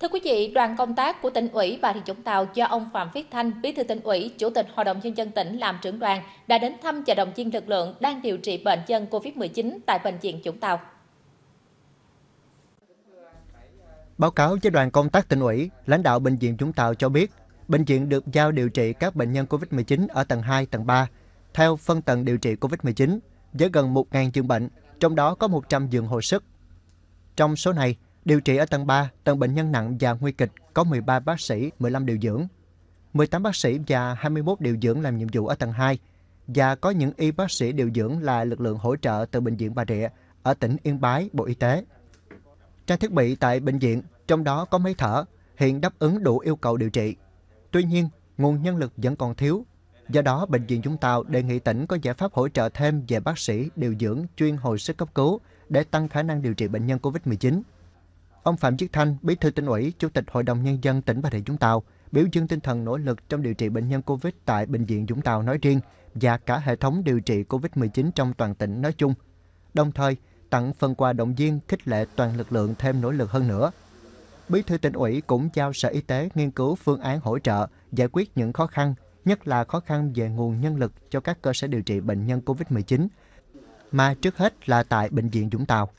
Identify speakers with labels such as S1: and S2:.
S1: Thưa quý vị, đoàn công tác của tỉnh ủy Bà Rịa Vũng Tàu do ông Phạm Viết Thanh, bí thư tỉnh ủy, chủ tịch Hội đồng nhân dân tỉnh làm trưởng đoàn đã đến thăm và động viên lực lượng đang điều trị bệnh nhân COVID-19 tại bệnh viện Vũng Tàu.
S2: Báo cáo với đoàn công tác tỉnh ủy, lãnh đạo bệnh viện Vũng Tàu cho biết, bệnh viện được giao điều trị các bệnh nhân COVID-19 ở tầng 2, tầng 3 theo phân tầng điều trị COVID-19 với gần 1.000 giường bệnh, trong đó có 100 giường hồi sức. Trong số này, Điều trị ở tầng 3, tầng bệnh nhân nặng và nguy kịch có 13 bác sĩ, 15 điều dưỡng. 18 bác sĩ và 21 điều dưỡng làm nhiệm vụ ở tầng 2 và có những y bác sĩ điều dưỡng là lực lượng hỗ trợ từ Bệnh viện Bà Rịa ở tỉnh Yên Bái, Bộ Y tế. Trang thiết bị tại bệnh viện, trong đó có máy thở, hiện đáp ứng đủ yêu cầu điều trị. Tuy nhiên, nguồn nhân lực vẫn còn thiếu. Do đó, Bệnh viện chúng Tàu đề nghị tỉnh có giải pháp hỗ trợ thêm về bác sĩ, điều dưỡng, chuyên hồi sức cấp cứu để tăng khả năng điều trị bệnh nhân COVID-19. Ông Phạm Chiết Thanh, Bí thư tỉnh ủy, Chủ tịch Hội đồng Nhân dân tỉnh Bà Rịa Vũng Tàu, biểu dương tinh thần nỗ lực trong điều trị bệnh nhân COVID tại Bệnh viện Vũng Tàu nói riêng và cả hệ thống điều trị COVID-19 trong toàn tỉnh nói chung. Đồng thời, tặng phần quà động viên khích lệ toàn lực lượng thêm nỗ lực hơn nữa. Bí thư tỉnh ủy cũng giao Sở Y tế nghiên cứu phương án hỗ trợ giải quyết những khó khăn, nhất là khó khăn về nguồn nhân lực cho các cơ sở điều trị bệnh nhân COVID-19, mà trước hết là tại Bệnh viện Vũng Tàu.